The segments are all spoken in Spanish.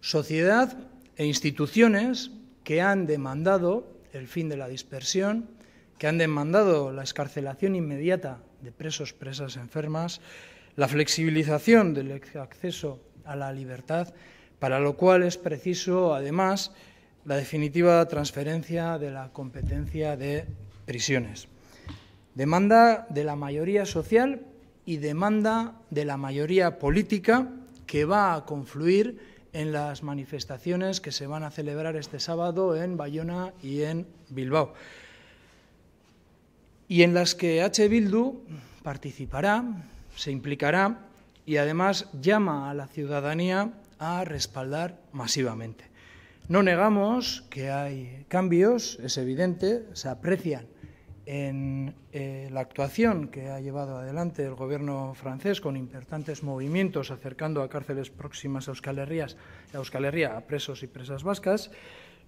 Sociedad e instituciones que han demandado el fin de la dispersión, que han demandado la escarcelación inmediata de presos, presas, enfermas, la flexibilización del acceso a la libertad, para lo cual es preciso, además, la definitiva transferencia de la competencia de prisiones. Demanda de la mayoría social y demanda de la mayoría política que va a confluir en las manifestaciones que se van a celebrar este sábado en Bayona y en Bilbao, y en las que H. Bildu participará, se implicará y además llama a la ciudadanía a respaldar masivamente. No negamos que hay cambios, es evidente, se aprecian en eh, la actuación que ha llevado adelante el gobierno francés con importantes movimientos acercando a cárceles próximas a Euskal, a Herria a presos y presas vascas.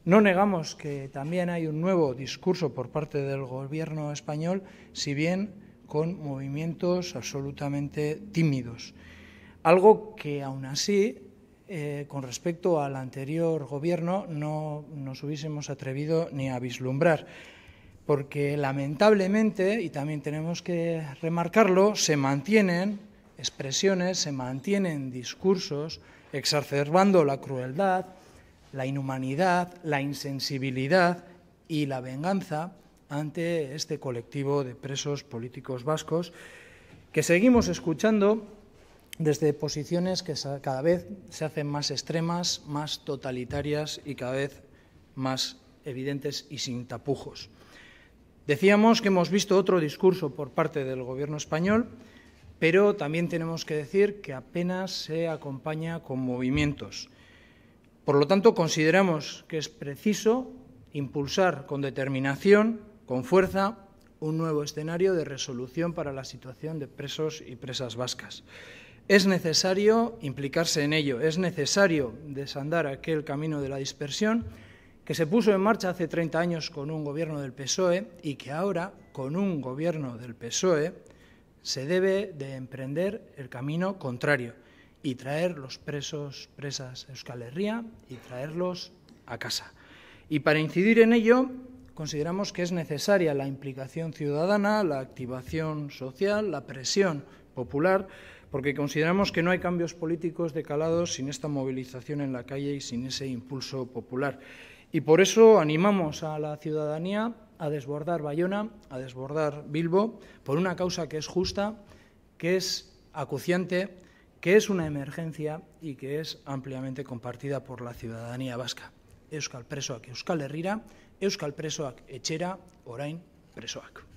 No negamos que también hay un nuevo discurso por parte del gobierno español, si bien con movimientos absolutamente tímidos. Algo que aún así, eh, con respecto al anterior gobierno, no nos hubiésemos atrevido ni a vislumbrar porque lamentablemente, y también tenemos que remarcarlo, se mantienen expresiones, se mantienen discursos exacerbando la crueldad, la inhumanidad, la insensibilidad y la venganza ante este colectivo de presos políticos vascos que seguimos escuchando desde posiciones que cada vez se hacen más extremas, más totalitarias y cada vez más evidentes y sin tapujos. Decíamos que hemos visto otro discurso por parte del Gobierno español, pero también tenemos que decir que apenas se acompaña con movimientos. Por lo tanto, consideramos que es preciso impulsar con determinación, con fuerza, un nuevo escenario de resolución para la situación de presos y presas vascas. Es necesario implicarse en ello, es necesario desandar aquel camino de la dispersión que se puso en marcha hace 30 años con un gobierno del PSOE y que ahora, con un gobierno del PSOE, se debe de emprender el camino contrario y traer los presos, presas a Euskal Herria y traerlos a casa. Y para incidir en ello, consideramos que es necesaria la implicación ciudadana, la activación social, la presión popular, porque consideramos que no hay cambios políticos de calado sin esta movilización en la calle y sin ese impulso popular. Y por eso animamos a la ciudadanía a desbordar Bayona, a desbordar Bilbo, por una causa que es justa, que es acuciante, que es una emergencia y que es ampliamente compartida por la ciudadanía vasca. Euskal presoak Euskal Herrira, Euskal presoak Echera, orain presoak.